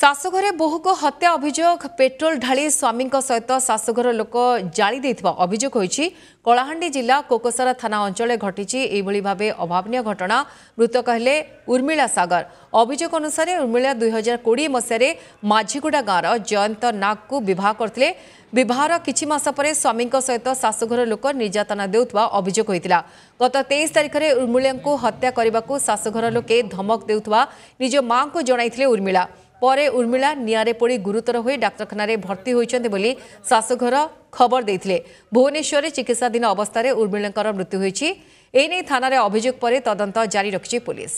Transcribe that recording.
ଶାଶୁଘରେ ବୋହୂକୁ ହତ୍ୟା ଅଭିଯୋଗ ପେଟ୍ରୋଲ ଢାଳି ସ୍ୱାମୀଙ୍କ ସହିତ ଶାଶୁଘର ଲୋକ ଜାଳି ଦେଇଥିବା ଅଭିଯୋଗ ହୋଇଛି କଳାହାଣ୍ଡି ଜିଲ୍ଲା କୋକସରା ଥାନା ଅଞ୍ଚଳରେ ଘଟିଛି ଏଇଭଳି ଭାବେ ଅଭାବନୀୟ ଘଟଣା ମୃତକ ହେଲେ ଉର୍ମିଳା ସାଗର ଅଭିଯୋଗ ଅନୁସାରେ ଉର୍ମିଳା ଦୁଇହଜାର କୋଡ଼ିଏ ମସିହାରେ ମାଝିଗୁଡ଼ା ଗାଁର ଜୟନ୍ତ ନାଗକୁ ବିବାହ କରିଥିଲେ ବିବାହର କିଛି ମାସ ପରେ ସ୍ୱାମୀଙ୍କ ସହିତ ଶାଶୁଘର ଲୋକ ନିର୍ଯାତନା ଦେଉଥିବା ଅଭିଯୋଗ ହୋଇଥିଲା ଗତ ତେଇଶ ତାରିଖରେ ଉର୍ମିଳାଙ୍କୁ ହତ୍ୟା କରିବାକୁ ଶାଶୁଘର ଲୋକେ ଧମକ ଦେଉଥିବା ନିଜ ମାଆଙ୍କୁ ଜଣାଇଥିଲେ ଉର୍ମିଳା পরে উর্মিলা নিয়ারে পড়ে গুরুতর হয়ে ডাক্তারখানায় ভর্তি হয়েছেন বলে শাশুঘর খবর দিয়ে ভুবনেশ্বরে চিকিৎসাধীন অবস্থায় উর্মিলাঙ্কর মৃত্যু হয়েছে এনে থানার অভিযোগ পরে তদন্ত জারি রাখছে পুলিশ